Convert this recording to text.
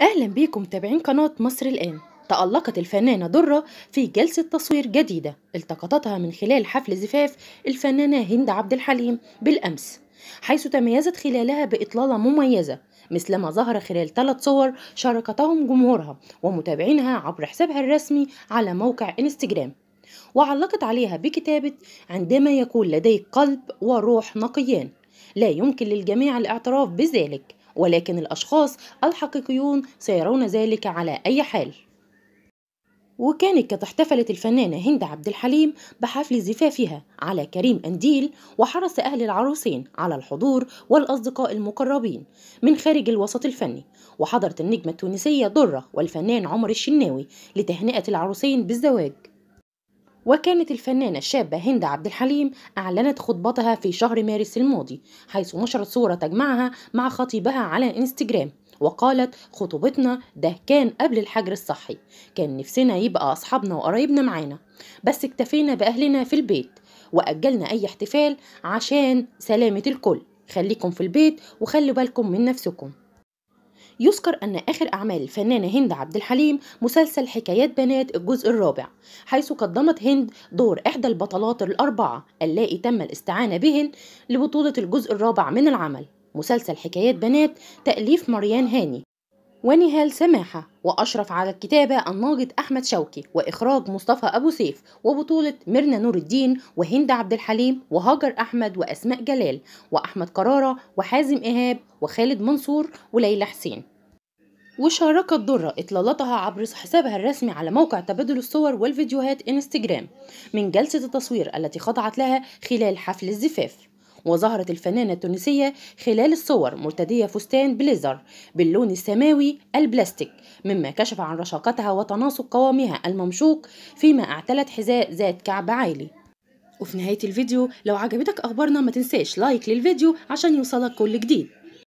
أهلا بيكم متابعين قناة مصر الآن تألقت الفنانة درة في جلسة تصوير جديدة التقطتها من خلال حفل زفاف الفنانة هند عبد الحليم بالأمس حيث تميزت خلالها بإطلالة مميزة مثلما ظهر خلال ثلاث صور شاركتهم جمهورها ومتابعينها عبر حسابها الرسمي على موقع انستجرام وعلقت عليها بكتابة عندما يكون لديك قلب وروح نقيان لا يمكن للجميع الاعتراف بذلك ولكن الأشخاص الحقيقيون سيرون ذلك على أي حال وكانت قد احتفلت الفنانة هند عبد الحليم بحفل زفافها على كريم أنديل وحرص أهل العروسين على الحضور والأصدقاء المقربين من خارج الوسط الفني وحضرت النجمة التونسية درة والفنان عمر الشناوي لتهنئة العروسين بالزواج وكانت الفنانة الشابة هند عبد الحليم أعلنت خطبتها في شهر مارس الماضي حيث نشرت صورة تجمعها مع خطيبها على إنستجرام وقالت خطوبتنا ده كان قبل الحجر الصحي كان نفسنا يبقى أصحابنا وقرايبنا معانا بس اكتفينا بأهلنا في البيت وأجلنا أي احتفال عشان سلامة الكل خليكم في البيت وخلوا بالكم من نفسكم يذكر أن آخر أعمال الفنانة هند عبد الحليم مسلسل حكايات بنات الجزء الرابع حيث قدمت هند دور إحدى البطلات الأربعة اللائي تم الاستعانة بهن لبطولة الجزء الرابع من العمل مسلسل حكايات بنات تأليف مريان هاني ونهال سماحة وأشرف على الكتابة الناقد أحمد شوكي وإخراج مصطفى أبو سيف وبطولة ميرنا نور الدين وهند عبد الحليم وهاجر أحمد وأسماء جلال وأحمد قرارة وحازم إيهاب وخالد منصور وليلى حسين وشاركت درة إطلالتها عبر حسابها الرسمي على موقع تبادل الصور والفيديوهات إنستجرام من جلسة التصوير التي خضعت لها خلال حفل الزفاف وظهرت الفنانة التونسية خلال الصور مرتدية فستان بليزر باللون السماوي البلاستيك مما كشف عن رشاقتها وتناسق قوامها الممشوق فيما اعتلت حذاء ذات كعب عالي وفي نهاية الفيديو لو عجبتك أخبارنا ما تنساش لايك للفيديو عشان يوصلك كل جديد